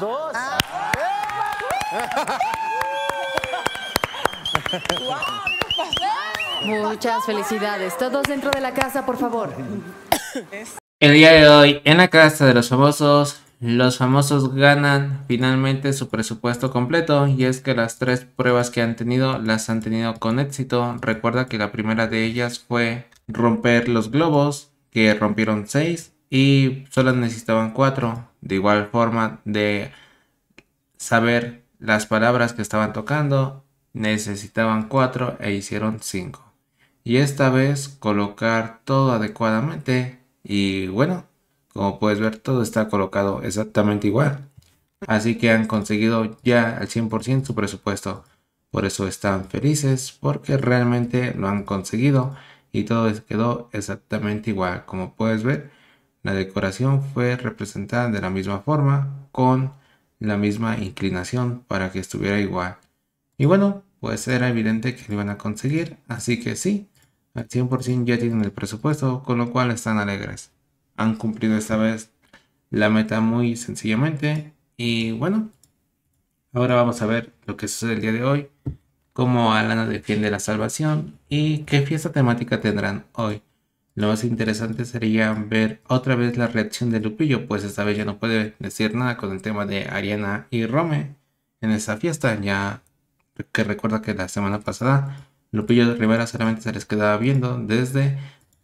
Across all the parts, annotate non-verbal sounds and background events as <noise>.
Dos. Ah. <laughs> Muchas felicidades. Todos dentro de la casa, por favor. El día de hoy, en la casa de los famosos, los famosos ganan finalmente su presupuesto completo y es que las tres pruebas que han tenido las han tenido con éxito. Recuerda que la primera de ellas fue romper los globos, que rompieron seis y solo necesitaban cuatro. De igual forma de saber las palabras que estaban tocando, necesitaban cuatro e hicieron cinco. Y esta vez colocar todo adecuadamente y bueno, como puedes ver todo está colocado exactamente igual. Así que han conseguido ya al 100% su presupuesto. Por eso están felices porque realmente lo han conseguido y todo quedó exactamente igual. Como puedes ver, la decoración fue representada de la misma forma, con la misma inclinación para que estuviera igual. Y bueno, pues era evidente que lo iban a conseguir, así que sí, al 100% ya tienen el presupuesto, con lo cual están alegres. Han cumplido esta vez la meta muy sencillamente y bueno, ahora vamos a ver lo que sucede el día de hoy, cómo Alana defiende la salvación y qué fiesta temática tendrán hoy. Lo más interesante sería ver otra vez la reacción de Lupillo, pues esta vez ya no puede decir nada con el tema de Ariana y Rome en esa fiesta. Ya que recuerda que la semana pasada Lupillo de Rivera solamente se les quedaba viendo desde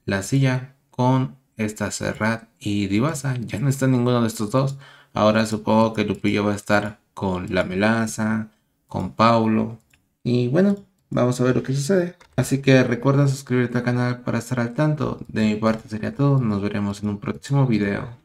la silla con esta Serrat y Divasa. Ya no está ninguno de estos dos. Ahora supongo que Lupillo va a estar con la melaza, con Paulo. Y bueno, Vamos a ver lo que sucede. Así que recuerda suscribirte al canal para estar al tanto. De mi parte sería todo. Nos veremos en un próximo video.